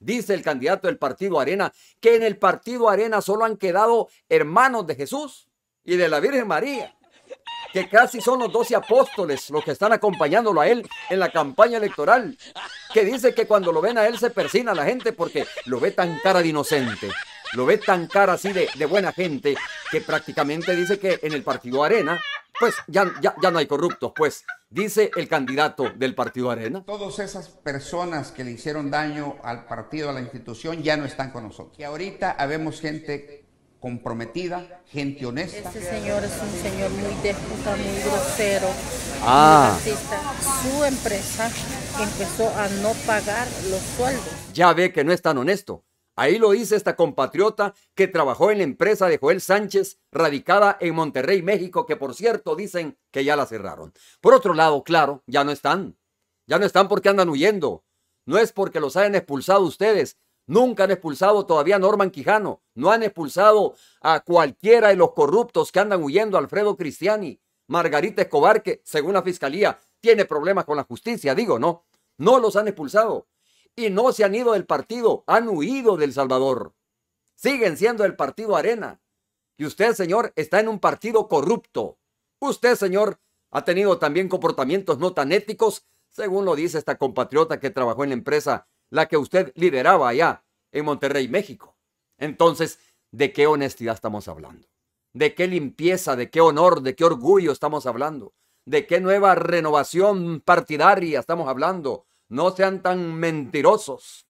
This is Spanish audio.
Dice el candidato del Partido Arena que en el Partido Arena solo han quedado hermanos de Jesús y de la Virgen María, que casi son los doce apóstoles los que están acompañándolo a él en la campaña electoral, que dice que cuando lo ven a él se persina la gente porque lo ve tan cara de inocente, lo ve tan cara así de, buena gente, que prácticamente dice que en el Partido Arena, pues ya, ya, ya no hay corruptos, pues dice el candidato del Partido Arena. Todas esas personas que le hicieron daño al partido, a la institución, ya no están con nosotros. Y ahorita habemos gente comprometida, gente honesta. Ese señor es un señor muy déspota, muy grosero, ah. Su empresa empezó a no pagar los sueldos. Ya ve que no es tan honesto. Ahí lo dice esta compatriota que trabajó en la empresa de Joel Sánchez, radicada en Monterrey, México, que por cierto dicen que ya la cerraron. Por otro lado, claro, ya no están. Ya no están porque andan huyendo. No es porque los hayan expulsado ustedes. Nunca han expulsado todavía a Norman Quijano. No han expulsado a cualquiera de los corruptos que andan huyendo. Alfredo Cristiani, Margarita Escobar, que según la fiscalía tiene problemas con la justicia. Digo, no. No los han expulsado y no se han ido del partido, han huido del Salvador. Siguen siendo el partido arena. Y usted, señor, está en un partido corrupto. Usted, señor, ha tenido también comportamientos no tan éticos, según lo dice esta compatriota que trabajó en la empresa, la que usted lideraba allá en Monterrey, México. Entonces, ¿de qué honestidad estamos hablando? ¿De qué limpieza, de qué honor, de qué orgullo estamos hablando? ¿De qué nueva renovación partidaria estamos hablando? No sean tan mentirosos.